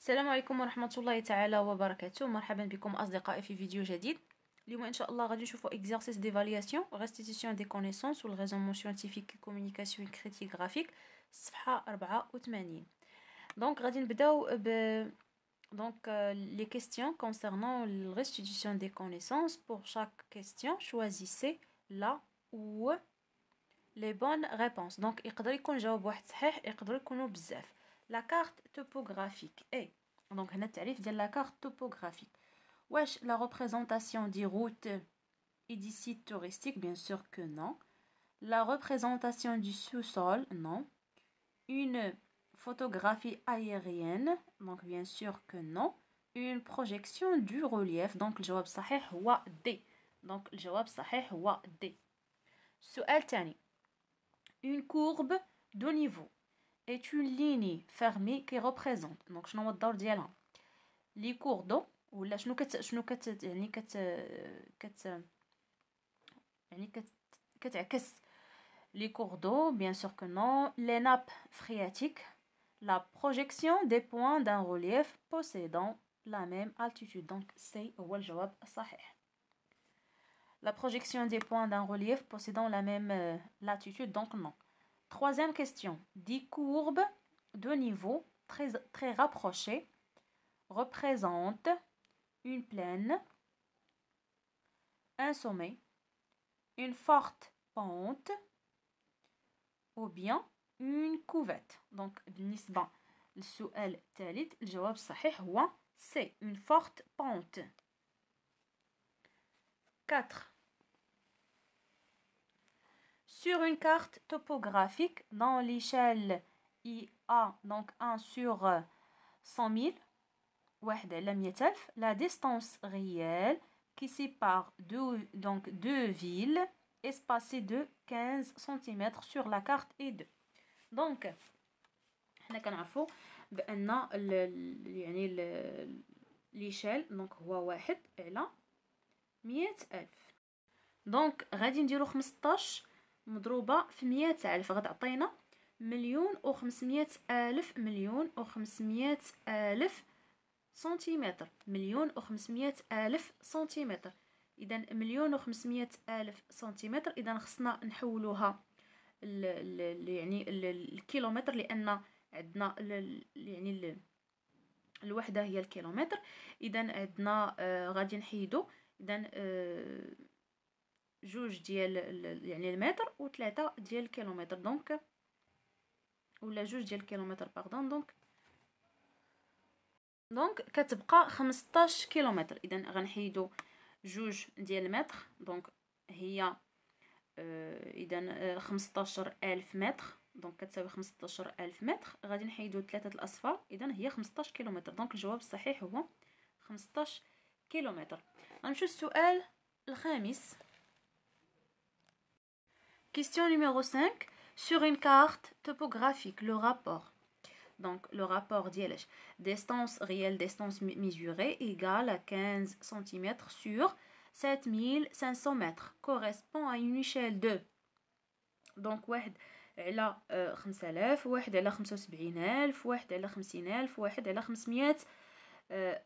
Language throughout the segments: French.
السلام عليكم ورحمه الله تعالى وبركاته مرحبا بكم اصدقائي في فيديو جديد اليوم ان شاء الله غادي نشوفوا اكزرسيس ديفالياسيون ريستيتيسيون دي كونيسونس مون سيونتيفيك كومونيكاسيون كريتيك غرافيك الصفحه 84 دونك غادي نبداو ب دونك لي كيستيون كونسيرنون ريستيتيسيون دي كونيسونس بوغ شاك كيستيون شوازيسي لا و لي بون ريبونس دونك يقدر يكون جواب واحد صحيح يقدر يكونو بزاف la carte topographique et eh, donc on a tarif de la carte topographique wesh la représentation des routes et des sites touristiques bien sûr que non la représentation du sous-sol non une photographie aérienne donc bien sûr que non une projection du relief donc le جواب D donc le جواب صحيح D une courbe de niveau est une ligne fermée qui représente donc je هو الدور ديالها dialogue. Les ou la شنو les شنو d'eau يعني sûr que يعني les nappes phréatiques la projection des points d'un relief possédant la même altitude. Donc, c'est le La projection des points d'un relief possédant la même euh, latitude, donc non. Troisième question. Dix courbes de niveau très, très rapprochées représentent une plaine, un sommet, une forte pente ou bien une couvette. Donc, بالنسبة للسؤال الثالث الجواب le هو c'est Une forte pente. 4 sur une carte topographique dans l'échelle IA, donc 1 sur 100 000, la distance réelle qui sépare deux, deux villes espacées de 15 cm sur la carte i 2. Donc, on كنعرفوا بان يعني 000. دونك هو Donc, على 15 مضروبه في مية الف غتعطينا مليون و خمسمية الف مليون و خمسمية الف سنتيمتر مليون و خمسمية الف سنتيمتر اذا مليون و خمسمية الف سنتيمتر اذا خصنا نحولوها ال ال يعني ال الكيلومتر لان عندنا يعني ال الوحده هي الكيلومتر اذا عندنا آه غادي نحيدو اذا آه جوج ديال يعني المتر وثلاثة ديال الكيلومتر دونك ولا جوج ديال الكيلومتر باردون دونك دونك كتبقى 15 كيلومتر اذا غنحيدو جوج ديال المتر دونك هي اه اذا آه، خمسطاشر الف متر دونك كتساوي خمسطاشر الف متر غادي نحيدو ثلاثه الاصفار اذا هي 15 كيلومتر دونك الجواب الصحيح هو 15 كيلومتر غنمشيو للسؤال الخامس Question numéro 5. Sur une carte topographique, le rapport. Donc, le rapport d'Ielèche. Distance réelle, distance mesurée égale à 15 cm sur 7500 mètres. Correspond à une échelle de. Donc, واحد على 5000 واحد على 75000 واحد على 50000 واحد على 500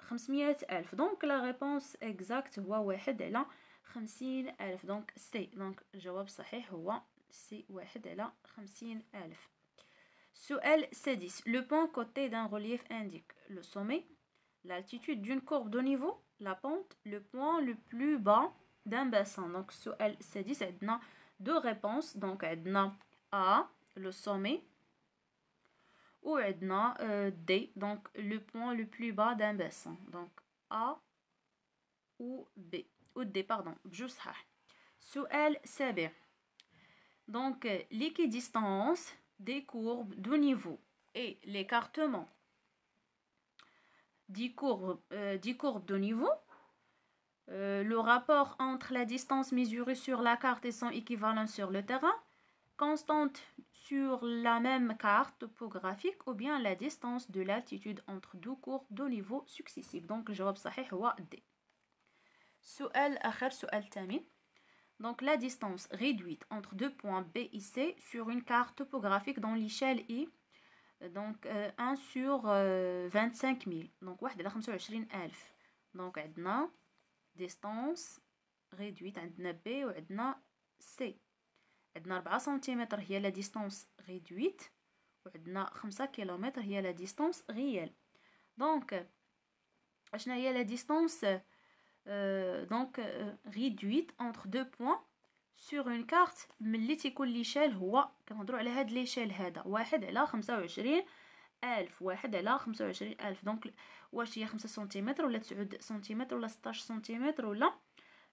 500 Donc, la réponse exacte هو 1 donc, c'est. Donc, j'ai de le c'est le point côté d'un relief indique le sommet, l'altitude d'une courbe de niveau, la pente, le point le plus bas d'un bassin. Donc, sur LC10, Edna, deux réponses. Donc, Edna, A, le sommet. Ou Edna, euh, D, donc, le point le plus bas d'un bassin. Donc, A ou B. Oudé, pardon, pardon, ça. Sous السابع donc Donc, euh, l'équidistance des courbes de niveau et l'écartement des courbes euh, des courbes euh, le rapport entre la distance mesurée sur la carte et son équivalent sur le terrain, constante sur la même carte topographique ou bien la distance de l'altitude entre deux courbes de niveau successives. Donc, je vais observer D. سؤال آخر سؤال ثامن donc la distance réduite entre deux points B et C sur une carte topographique dans l'échelle I donc euh, 1 sur euh, 25 000 donc 1 على 25000 donc distance réduite عندنا B et C 4 cm est la distance réduite 5 km est la distance réelle donc la distance réduite euh, donc euh, réduite entre deux points sur une carte ملي تيكون ليشال هو كنهضروا على هاد ليشال هذا واحد على خمسة وعشرين ألف واحد على خمسة وعشرين ألف دونك واش هي خمسة سنتيمتر ولا تسعود سنتيمتر ولا ستاش سنتيمتر ولا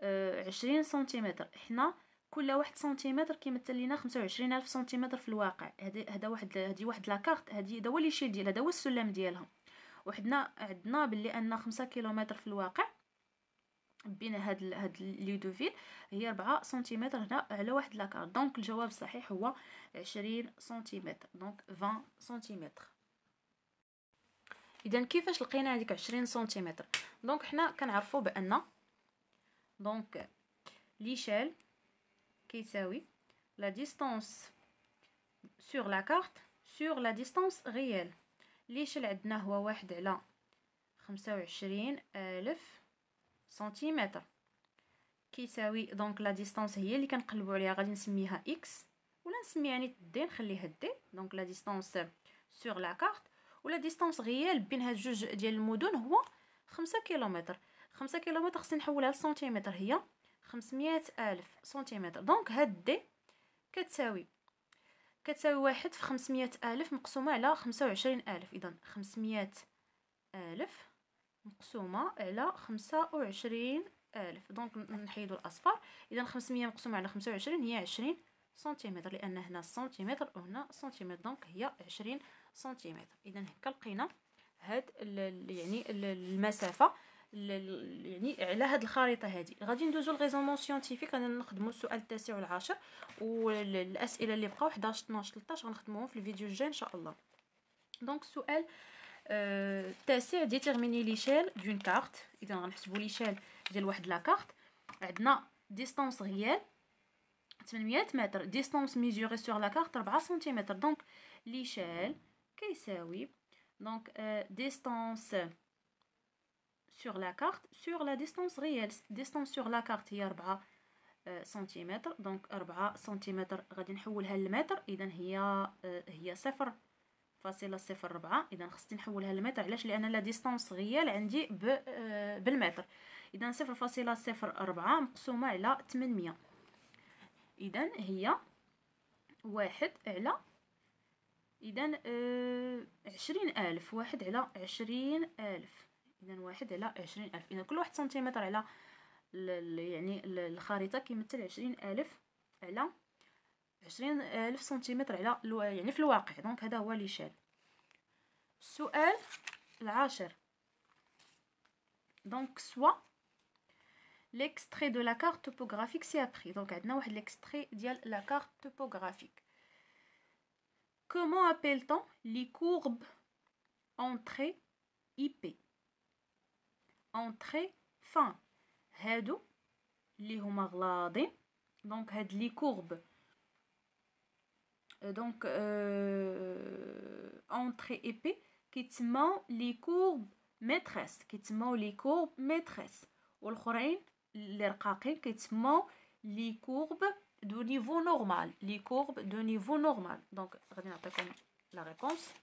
آه، عشرين سنتيمتر حنا كل واحد سنتيمتر كيمثل لينا خمسة وعشرين ألف سنتيمتر في الواقع هذا واحد هذه واحد لاكارت هذه هذا هو ليشيل ديالها هذا هو السلم ديالها وحدنا عندنا بلي ان خمسة كيلومتر في الواقع بين هاد ال هاد اليودوفيل هي 4 سنتيمتر هنا على واحد لاكار دونك الجواب الصحيح هو 20 سنتيمتر دونك 20 سنتيمتر اذا كيفاش لقينا هذيك 20 سنتيمتر دونك حنا كنعرفوا بان دونك ليشيل كيساوي لا ديستانس سور لا كارت سور لا ديستانس ريال ليشيل عندنا هو واحد على وعشرين الف سنتيمتر كيساوي دونك لا ديستانس هي اللي كنقلبوا عليها غادي نسميها اكس ولا نسمي يعني دي نخليها دي دونك لا ديستانس سور لا كارت ولا ديستانس غيال بين هاد جوج ديال المدن هو خمسة كيلومتر خمسة كيلومتر خصني نحولها لسنتيمتر هي خمسمية ألف سنتيمتر دونك هاد دي كتساوي كتساوي واحد في خمسمية ألف مقسومة على خمسة وعشرين ألف إذن خمسمية ألف مقسومه على خمسة وعشرين الف دونك نحيدو الاصفر اذا خمسمية مقسومه على خمسة وعشرين هي عشرين سنتيمتر لان هنا سنتيمتر وهنا سنتيمتر دونك هي عشرين سنتيمتر اذا هكا لقينا هاد يعني المسافه يعني على هاد الخريطه هادي غادي ندوزو لغيزومون سيونتيفيك غادي نخدمو السؤال التاسع والعاشر والاسئله اللي بقاو 11 12 13 غنخدموهم في الفيديو الجاي ان شاء الله دونك السؤال d'une ديتيرميني ليشيل دون كارت اذا غنحسبوا ليشيل ديال واحد لا كارت عندنا ديستونس distance 800 متر sur ميزوري سور لا كارت 4 سنتيمتر دونك oui. donc distance sur la carte sur la distance réelle distance sur la carte est 4 cm donc 4 سنتيمتر et فاصله صفر ربعة اذا خصني نحولها للمتر علاش لان لا ديستونس غيال عندي آه، بالمتر اذا صفر فاصله صفر ربعة مقسومه على 800 اذا هي واحد على اذا آه عشرين الف واحد على عشرين الف اذا واحد على عشرين الف اذا كل واحد سنتيمتر على يعني الخريطه كيمثل عشرين الف على عشرين آه، ألف سنتيمتر على الو... يعني في الواقع دونك هذا هو لي شال السؤال العاشر دونك سوا ليكستري دو لا كارت توبوغرافيك سي ابري دونك عندنا واحد ليكستري ديال لا كارت توبوغرافيك comment appelle لي كورب les courbes entrée IP entrée هادو لي هما غلاضين دونك هاد لي كورب Euh, donc entrée euh, entre épée qui que les courbes maîtresses qui les courbes maîtresses ou l'autre qui les courbes de niveau normal les courbes de niveau normal donc la réponse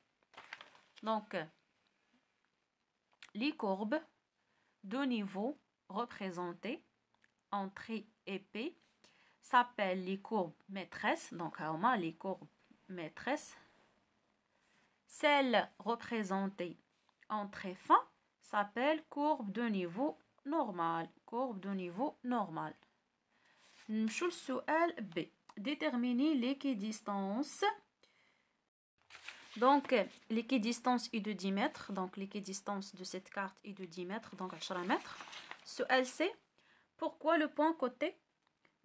donc les courbes de niveau représentées Entrée épée s'appelle les courbes maîtresses, donc Aoma, les courbes maîtresses. Celles représentées en fin s'appelle courbes de niveau normal. Courbe de niveau normal. Nous L, B. Déterminer l'équidistance. Donc, l'équidistance est de 10 mètres. Donc, l'équidistance de cette carte est de 10 mètres, donc 10 mètres. Ce L, pourquoi le point côté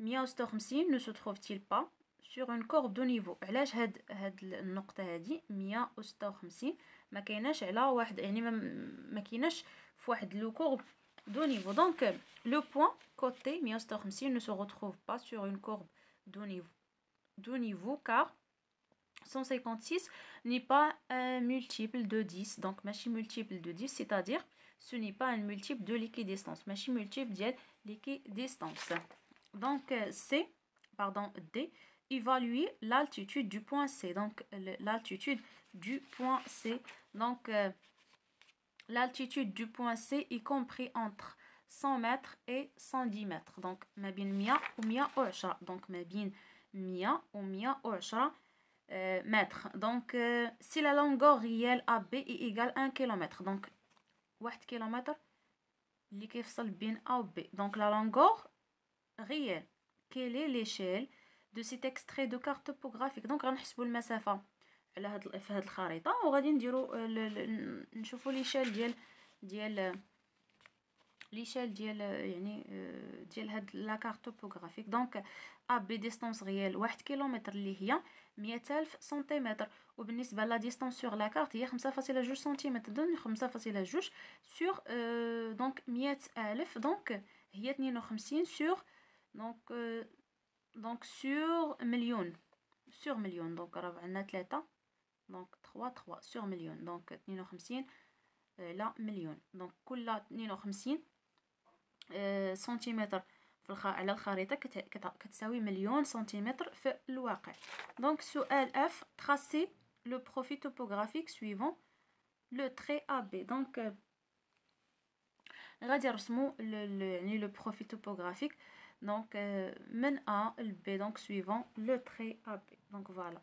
156 ne se trouve-t-il pas sur une courbe de niveau علاش هاد هاد النقطه هادي 156 ما كايناش على واحد يعني ما كايناش في واحد لو كورب 156 ne se retrouve pas sur une courbe de niveau de niveau car 156 n'est pas un multiple de 10 donc ماشي multiple de 10 c'est-à-dire ce n'est pas un multiple de l'équidistance ماشي multiple ديال l'équidistance donc, euh, C, pardon, D, évalue l'altitude du point C. Donc, l'altitude du point C. Donc, euh, l'altitude du point C, y compris entre 100 mètres et 110 mètres. Donc, ma Mia ou Mia orcha. Donc, bien Mia ou Mia orcha euh, mètres. Donc, si la longueur réelle AB est égale à 1 km, donc 1 km, qui est bin A ou B. Donc, la longueur réel. Quelle est l'échelle de cet extrait de carte topographique Donc, le على هاد l'échelle ديال l'échelle ديال يعني ديال هاد لا كارت توبوغرافيك دونك ا بي ديستانس ريال 1 كيلومتر اللي هي distance سنتيمتر وبالنسبه لا ديستانس لا كارت هي 5.2 donc, euh, donc sur million. Sur million. Donc, on a 3. Donc, 3, 3. Sur million. Donc, 52. لا million donc كل 52 أه سنتيمتر في على الخريطه كتساوي مليون سنتيمتر في الواقع دونك سؤال اف تراسي لو بروفيل توبوغرافيك سويفون لو تري ا بي دونك غادي يرسموا يعني لو بروفيل توبوغرافيك donc euh, A le B donc suivant le trait AB donc voilà